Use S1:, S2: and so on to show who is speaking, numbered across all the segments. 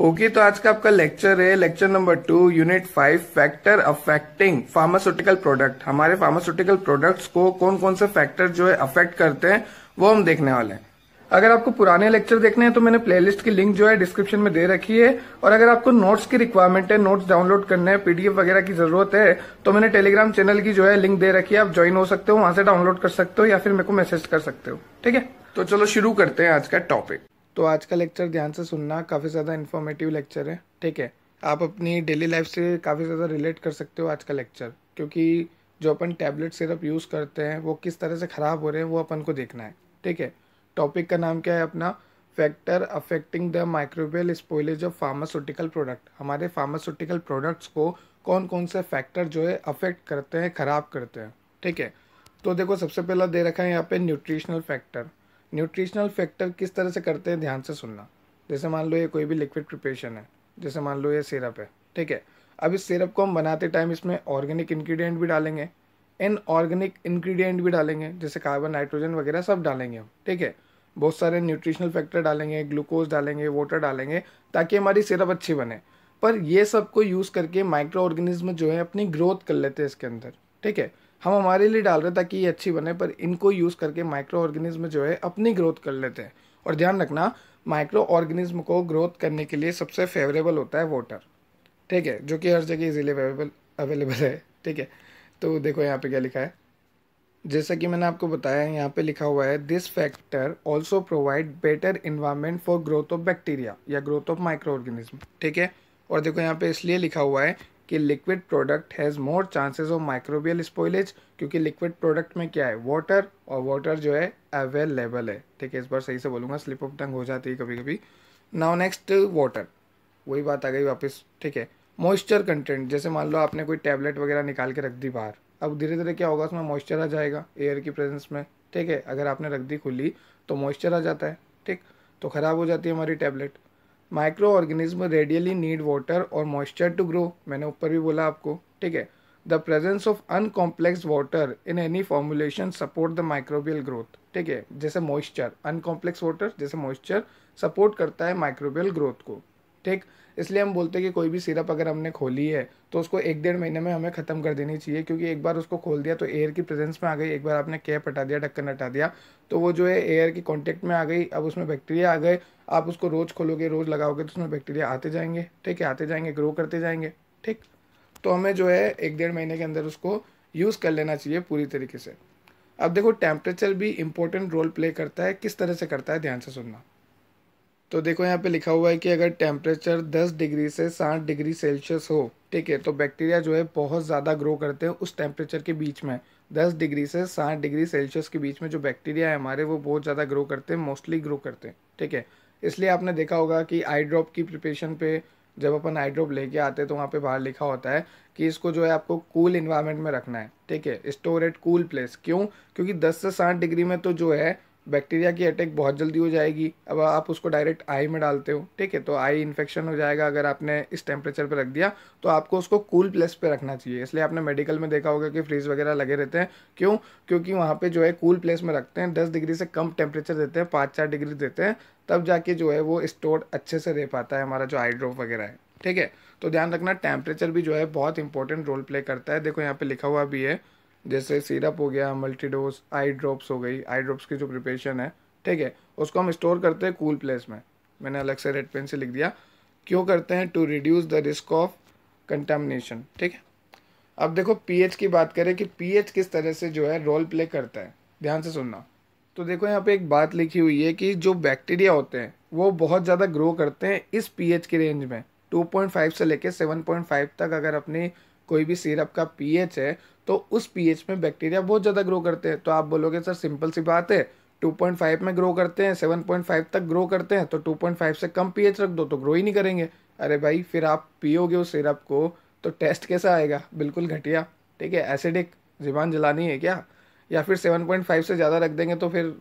S1: okay okay, तो आज का आपका लेक्चर है lecture number two unit five factor affecting pharmaceutical product हमारे फार्मास्यूटिकल प्रोडक्ट्स को कौन कौन से फैक्टर जो है अफेक्ट करते हैं वो हम देखने वाले हैं अगर आपको पुराने लेक्चर देखने हैं तो मैंने प्लेलिस्ट की लिंक जो है डिस्क्रिप्शन में दे रखी है और अगर आपको नोट्स की रिक्वायरमेंट है नोट्स डाउनलोड करने हैं पीडीएफ वगैरह की जरूरत है तो मैंने टेलीग्राम चैनल की जो है लिंक दे रखी है आप ज्वाइन हो सकते हो वहां से डाउनलोड कर सकते हो या फिर मेरे को मैसेज कर सकते हो ठीक है तो चलो शुरू करते हैं आज का टॉपिक तो आज का लेक्चर ध्यान से सुनना काफ़ी ज़्यादा इन्फॉर्मेटिव लेक्चर है ठीक है आप अपनी डेली लाइफ से काफ़ी ज़्यादा रिलेट कर सकते हो आज का लेक्चर क्योंकि जो अपन टैबलेट सिरप यूज़ करते हैं वो किस तरह से ख़राब हो रहे हैं वो अपन को देखना है ठीक है टॉपिक का नाम क्या है अपना factor affecting the microbial spoilage of pharmaceutical product हमारे फार्मास्यूटिकल प्रोडक्ट्स को कौन कौन से फैक्टर जो है अफेक्ट करते हैं ख़राब करते हैं ठीक है तो देखो सबसे पहला दे रखा है यहाँ पे न्यूट्रिशनल फैक्टर न्यूट्रिशनल फैक्टर किस तरह से करते हैं ध्यान से सुनना जैसे मान लो ये कोई भी लिक्विड प्रिपरेशन है जैसे मान लो ये सिरप है ठीक है अब इस सिरप को हम बनाते टाइम इसमें ऑर्गेनिक इन्ग्रीडियंट भी डालेंगे इन ऑर्गेनिक इन्ग्रीडियंट भी डालेंगे जैसे कार्बन नाइट्रोजन वगैरह सब डालेंगे हम ठीक है बहुत सारे न्यूट्रिशनल फैक्टर डालेंगे ग्लूकोज डालेंगे वाटर डालेंगे ताकि हमारी सिरप अच्छी बने पर ये सब को यूज़ करके माइक्रो ऑर्गेनिज्म जो है अपनी ग्रोथ कर लेते हैं इसके अंदर ठीक है हम हमारे लिए डाल रहे हैं ताकि ये अच्छी बने पर इनको यूज़ करके माइक्रो ऑर्गेनिज्म जो है अपनी ग्रोथ कर लेते हैं और ध्यान रखना माइक्रो ऑर्गेनिज्म को ग्रोथ करने के लिए सबसे फेवरेबल होता है वाटर ठीक है जो कि हर जगह इजीली अवेलेबल अवेलेबल है ठीक है तो देखो यहाँ पे क्या लिखा है जैसा कि मैंने आपको बताया यहाँ पे लिखा हुआ है this factor also provide better environment for growth of bacteria या ग्रोथ ऑफ माइक्रो ऑर्गेनिज्म ठीक है और देखो यहाँ पे इसलिए लिखा हुआ है कि liquid product has more chances of microbial spoilage क्योंकि लिक्विड प्रोडक्ट में क्या है वाटर और वाटर जो है अवेलेबल है ठीक है इस बार सही से बोलूँगा स्लिप ऑफ टंग हो जाती है कभी कभी नाउ नेक्स्ट वाटर वही बात आ गई वापस ठीक है मॉइस्चर कंटेंट जैसे मान लो आपने कोई टैबलेट वगैरह निकाल के रख दी बाहर अब धीरे धीरे क्या होगा उसमें मॉइस्चर आ जाएगा एयर की प्रेजेंस में ठीक है अगर आपने रख दी खुली तो मॉइस्चर आ जाता है ठीक तो ख़राब हो जाती है हमारी tablet microorganism readily need water और मॉइस्चर टू ग्रो मैंने ऊपर भी बोला आपको ठीक है the presence of uncomplexed water in any formulation support the microbial growth ठीक है जैसे मॉइस्चर अनकॉम्प्लेक्स वाटर जैसे मॉइस्चर सपोर्ट करता है माइक्रोबियल ग्रोथ को ठीक इसलिए हम बोलते हैं कि कोई भी सिरप अगर हमने खोली है तो उसको एक डेढ़ महीने में हमें ख़त्म कर देनी चाहिए क्योंकि एक बार उसको खोल दिया तो एयर की प्रेजेंस में आ गई एक बार आपने कैप हटा दिया ढक्कन हटा दिया तो वो जो है एयर की कॉन्टेक्ट में आ गई अब उसमें बैक्टीरिया आ गए आप उसको रोज़ खोलोगे रोज़ लगाओगे तो उसमें बैक्टीरिया आते जाएंगे ठीक है आते जाएंगे ग्रो करते जाएंगे ठीक तो हमें जो है एक डेढ़ महीने के अंदर उसको यूज़ कर लेना चाहिए पूरी तरीके से अब देखो टेम्परेचर भी इम्पोर्टेंट रोल प्ले करता है किस तरह से करता है ध्यान से सुनना तो देखो यहाँ पे लिखा हुआ है कि अगर टेम्परेचर 10 डिग्री से 60 डिग्री सेल्सियस हो ठीक है तो बैक्टीरिया जो है बहुत ज़्यादा ग्रो करते हैं उस टेम्परेचर के बीच में 10 डिग्री से 60 डिग्री सेल्सियस के बीच में जो बैक्टीरिया है हमारे वो बहुत ज़्यादा ग्रो करते हैं मोस्टली ग्रो करते हैं ठीक है इसलिए आपने देखा होगा कि आई ड्रॉप की प्रिपेशन पे जब अपन आई ड्रॉप लेके आते हैं तो वहाँ पे बाहर लिखा होता है कि इसको जो है आपको कूल इन्वायरमेंट में रखना है ठीक है स्टोर एट कूल प्लेस क्यों क्योंकि 10 से 60 डिग्री में तो जो है बैक्टीरिया की अटैक बहुत जल्दी हो जाएगी अब आप उसको डायरेक्ट आई में डालते हो ठीक है तो आई इन्फेक्शन हो जाएगा अगर आपने इस टेम्परेचर पर रख दिया तो आपको उसको कूल प्लेस पर रखना चाहिए इसलिए आपने मेडिकल में देखा होगा कि फ्रीज़ वगैरह लगे रहते हैं क्यों क्योंकि वहाँ पर जो है कूल प्लेस में रखते हैं दस डिग्री से कम टेम्परेचर देते हैं पाँच चार डिग्री देते हैं तब जाके जो है वो स्टोर अच्छे से रह पाता है हमारा जो आई वगैरह है ठीक है तो ध्यान रखना टेम्परेचर भी जो है बहुत इंपॉर्टेंट रोल प्ले करता है देखो यहाँ पे लिखा हुआ भी है जैसे सिरप हो गया मल्टी डोज आई ड्रॉप्स हो गई आई ड्रॉप्स की जो प्रिपरेशन है ठीक है उसको हम स्टोर करते हैं कूल प्लेस में मैंने अलग से रेड पेन से लिख दिया क्यों करते हैं to reduce the risk of contamination ठीक है अब देखो पीएच की बात करें कि पीएच किस तरह से जो है रोल प्ले करता है ध्यान से सुनना तो देखो यहाँ पे एक बात लिखी हुई है कि जो बैक्टीरिया होते हैं वो बहुत ज़्यादा ग्रो करते हैं इस पीएच की रेंज में 2.5 से लेके 7.5 तक अगर अपनी कोई भी सिरप का पीएच है तो उस पीएच में बैक्टीरिया बहुत ज़्यादा ग्रो करते हैं तो आप बोलोगे सर सिंपल सी बात है 2.5 में ग्रो करते हैं 7.5 तक ग्रो करते हैं तो 2.5 से कम पीएच रख दो तो ग्रो ही नहीं करेंगे अरे भाई फिर आप पियोगे उस सिरप को तो टेस्ट कैसा आएगा बिल्कुल घटिया ठीक है एसिडिक ज़बान जलानी है क्या या फिर 7.5 से ज़्यादा रख देंगे तो फिर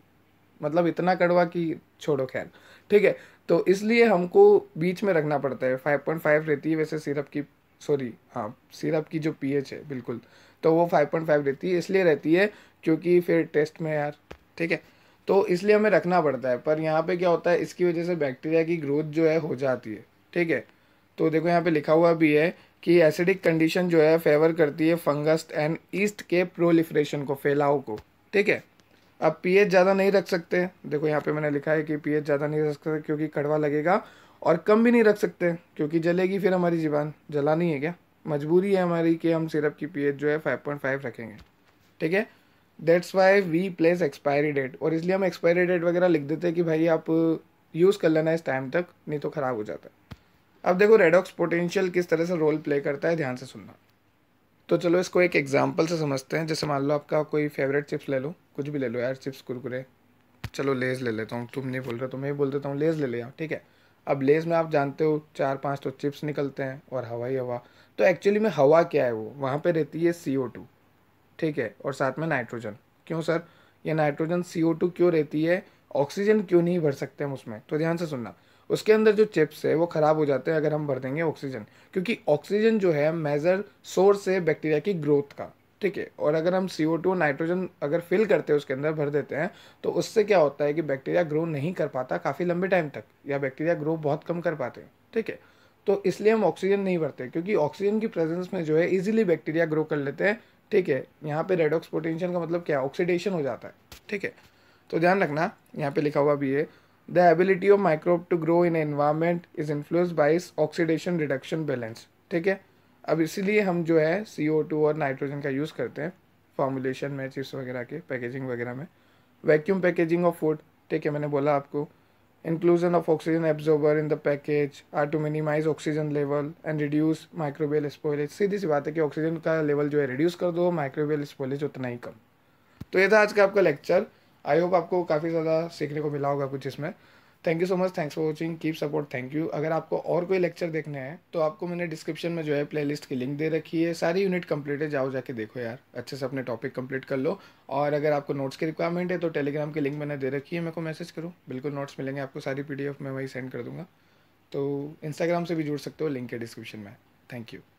S1: मतलब इतना कड़वा कि छोड़ो खैर ठीक है तो इसलिए हमको बीच में रखना पड़ता है 5.5 रहती है वैसे सिरप की सॉरी हाँ सिरप की जो पीएच है बिल्कुल तो वो फाइव पॉइंट फाइव रहती है इसलिए रहती है क्योंकि फिर टेस्ट में यार ठीक है तो इसलिए हमें रखना पड़ता है पर यहाँ पे क्या होता है इसकी वजह से बैक्टीरिया की ग्रोथ जो है हो जाती है ठीक है तो देखो यहाँ पे लिखा हुआ भी है कि एसिडिक कंडीशन जो है फेवर करती है फंगस एंड ईस्ट के प्रोलिफ्रेशन को फैलाव को ठीक है अब पीएच ज़्यादा नहीं रख सकते देखो यहाँ पे मैंने लिखा है कि पीएच ज़्यादा नहीं रख सकते क्योंकि कड़वा लगेगा और कम भी नहीं रख सकते क्योंकि जलेगी फिर हमारी जला जलानी है क्या मजबूरी है हमारी कि हम सिरप की पीएच जो है फाइव रखेंगे ठीक है that's why we place expiry date और इसलिए हम एक्सपायरी डेट वगैरह लिख देते हैं कि भाई आप यूज़ कर लेना इस टाइम तक नहीं तो ख़राब हो जाता अब देखो रेडॉक्स पोटेंशियल किस तरह से रोल प्ले करता है ध्यान से सुनना तो चलो इसको एक एग्जाम्पल से समझते हैं जैसे मान लो आपका कोई फेवरेट चिप्स ले लो कुछ भी ले लो यार चिप्स कुरकुरे चलो लेज ले लेता हूँ तुम नहीं बोल रहे तो मैं बोल देता हूँ लेज ले लिया ठीक है अब लेज में आप जानते हो चार पाँच तो चिप्स निकलते हैं और हवाई हवा तो एक्चुअली में हवा क्या है वो वहाँ पर रहती है सी ठीक है और साथ में नाइट्रोजन क्यों सर ये नाइट्रोजन सी क्यों रहती है ऑक्सीजन क्यों नहीं भर सकते हम उसमें तो ध्यान से सुनना उसके अंदर जो चिप्स है वो ख़राब हो जाते हैं अगर हम भर देंगे ऑक्सीजन क्योंकि ऑक्सीजन जो है मेजर सोर्स है बैक्टीरिया की ग्रोथ का ठीक है और अगर हम सी ओ टू नाइट्रोजन अगर फिल करते हैं उसके अंदर भर देते हैं तो उससे क्या होता है कि बैक्टीरिया ग्रो नहीं कर पाता काफ़ी लंबे टाइम तक या बैक्टीरिया ग्रो बहुत कम कर पाते हैं ठीक है तो इसलिए हम ऑक्सीजन नहीं भरते क्योंकि ऑक्सीजन की प्रेजेंस में जो है इजीली बैक्टीरिया ग्रो कर लेते हैं ठीक है यहाँ पे रेडॉक्स पोटेंशियल का मतलब क्या है ऑक्सीडेशन हो जाता है ठीक है तो ध्यान रखना यहाँ पे लिखा हुआ भी है the ability of microbe to grow in environment is influence by oxidation reduction balance ठीक है अब इसीलिए हम जो है सी ओ टू और नाइट्रोजन का यूज़ करते हैं फॉर्मुलेशन में चिप्स वगैरह के पैकेजिंग वगैरह में वैक्यूम पैकेजिंग ऑफ फूड ठीक है मैंने बोला आपको inclusion of oxygen absorber in the package are to minimise oxygen level and reduce microbial spoilage सीधी सी बात है कि ऑक्सीजन का लेवल जो है रिड्यूस कर दो माइक्रोबियल स्पोलेज उतना ही कम तो ये था आज का आपका लेक्चर आई होप आपको काफ़ी ज़्यादा सीखने को मिला होगा कुछ इसमें thank you so much thanks for watching keep support thank you अगर आपको और कोई लेक्चर देखने हैं तो आपको मैंने डिस्क्रिप्शन में जो है प्लेलिस्ट की लिंक दे रखी है सारी यूनिट कंप्लीट है जाओ जाके देखो यार अच्छे से अपने टॉपिक कंप्लीट कर लो और अगर आपको नोट्स की रिक्वायरमेंट है तो टेलीग्राम की लिंक मैंने दे रखी है मेरे को मैसेज करो बिल्कुल नोट्स मिलेंगे आपको सारी पी मैं वही सेंड कर दूँगा तो इंस्टाग्राम से भी जुड़ सकते हो लिंक है डिस्क्रिप्शन में थैंक यू